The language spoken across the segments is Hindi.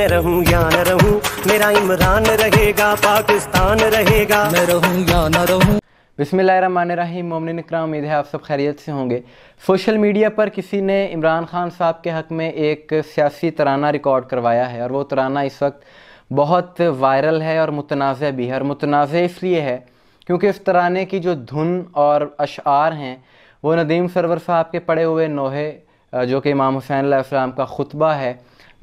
मैं रहूं या न रहूं मेरा इमरान रहेगा पाकिस्तान रहेगा मैं रहूं या न रहूं बिसमीम उम्मीद है आप सब खैरियत से होंगे सोशल मीडिया पर किसी ने इमरान ख़ान साहब के हक़ में एक सियासी तराना रिकॉर्ड करवाया है और वो तराना इस वक्त बहुत वायरल है और मुतनाज़ भी है और मुतनाज़ इसलिए है क्योंकि इस तराने की जो धुन और अशार हैं वो नदीम सरवर साहब के पढ़े हुए नोहे जो कि इमाम हुसैन का ख़ुतबा है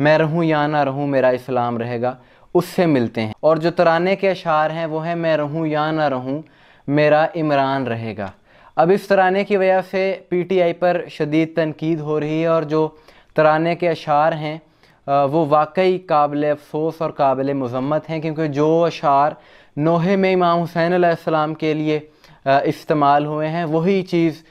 मैं रहूँ या ना रहूँ मेरा इस्लाम रहेगा उससे मिलते हैं और जो तराने के अशार हैं वो हैं मैं रहूँ या ना रहूँ मेरा इमरान रहेगा अब इस तराने की वजह से पीटीआई पर शदीद तनकीद हो रही है और जो तराने के अशार हैं वो वाकई काबिल अफसोस और काबिल मजम्मत हैं क्योंकि जो अशार नोहे में इमाम हुसैन आसमाम के लिए इस्तेमाल हुए हैं वही चीज़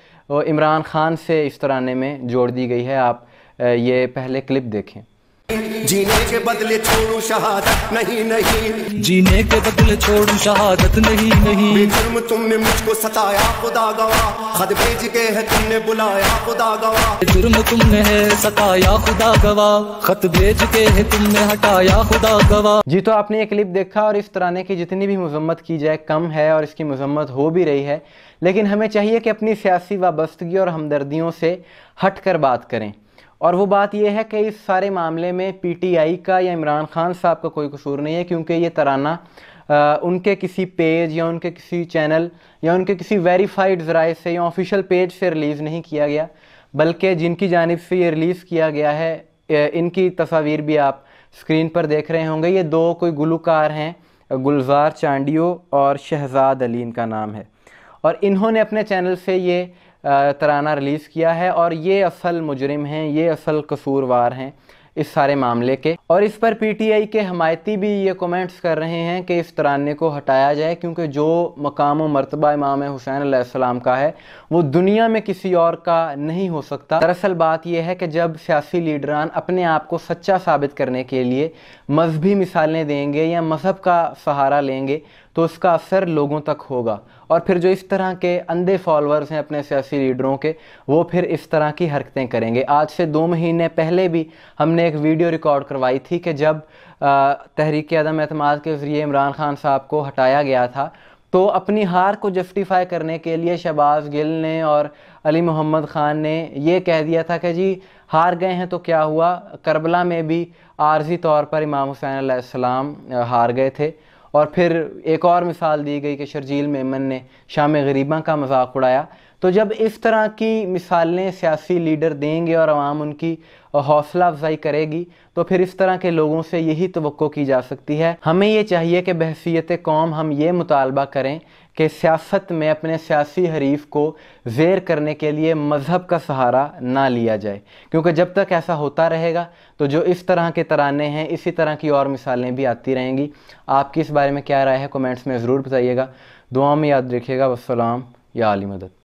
इमरान ख़ान से इस तराने में जोड़ दी गई है आप ये पहले क्लिप देखें जीने के बदले छोड़ू शहादत नहीं नहीं जीने के बदले छोड़ू शहादत नहीं नहीं बेजुर्म तुमने मुझको सताया खुदा गवा खत भेज के है तुमने बुलाया खुदा गवा जुर्म तुमने है सताया खुदा गवा खत भेज के है तुमने हटाया खुदा गवा जी तो आपने ये क्लिप देखा और इस तरह की जितनी भी मजम्मत की जाए कम है और इसकी मजम्मत हो भी रही है लेकिन हमें चाहिए कि अपनी सियासी वाबस्तगी और हमदर्दियों से हट कर बात करें और वो बात यह है कि इस सारे मामले में पीटीआई का या इमरान खान साहब का कोई कसूर नहीं है क्योंकि ये तराना आ, उनके किसी पेज या उनके किसी चैनल या उनके किसी वेरीफाइड ज़राए से या ऑफिशियल पेज से रिलीज़ नहीं किया गया बल्कि जिनकी जानब से ये रिलीज़ किया गया है इनकी तस्वीर भी आप स्क्रीन पर देख रहे होंगे ये दो कोई गुलकार हैं गुलजार चांडियो और शहजाद अली इनका नाम है और इन्होंने अपने चैनल से ये तराना रिलीज़ किया है और ये असल मुजरिम हैं ये असल कसूरवार हैं इस सारे मामले के और इस पर पीटीआई के हमायती भी ये कमेंट्स कर रहे हैं कि इस तराने को हटाया जाए क्योंकि जो मकाम व मरतबा इमाम हुसैन आसमाम का है वो दुनिया में किसी और का नहीं हो सकता दरअसल बात यह है कि जब सियासी लीडरान अपने आप को सच्चा साबित करने के लिए मजहबी मिसालें देंगे या मज़हब का सहारा लेंगे तो उसका असर लोगों तक होगा और फिर जो इस तरह के अंधे फॉलोअर्स हैं अपने सियासी लीडरों के वो फिर इस तरह की हरकतें करेंगे आज से दो महीने पहले भी हमने एक वीडियो रिकॉर्ड करवाई थी कि जब तहरीक आदम अहतम के ज़रिए इमरान खान साहब को हटाया गया था तो अपनी हार को जस्टिफाई करने के लिए शहबाज गिल ने और अली मोहम्मद ख़ान ने ये कह दिया था कि जी हार गए हैं तो क्या हुआ करबला में भी आर्जी तौर पर इमाम हुसैन आसमाम हार गए थे और फिर एक और मिसाल दी गई कि शर्जील मेमन ने शाम गरीबा का मजाक उड़ाया तो जब इस तरह की मिसालें सियासी लीडर देंगे और आवाम उनकी हौसला अफजाई करेगी तो फिर इस तरह के लोगों से यही तो की जा सकती है हमें ये चाहिए कि बहसीत कौम हम ये मुतालबा करें कि सियासत में अपने सियासी हरीफ को जेर करने के लिए मज़हब का सहारा ना लिया जाए क्योंकि जब तक ऐसा होता रहेगा तो जो इस तरह के तराने हैं इसी तरह की और मिसालें भी आती रहेंगी आपकी इस बारे में क्या राय है कमेंट्स में ज़रूर बताइएगा दुआ में याद रखिएगा वसलाम या आली मदद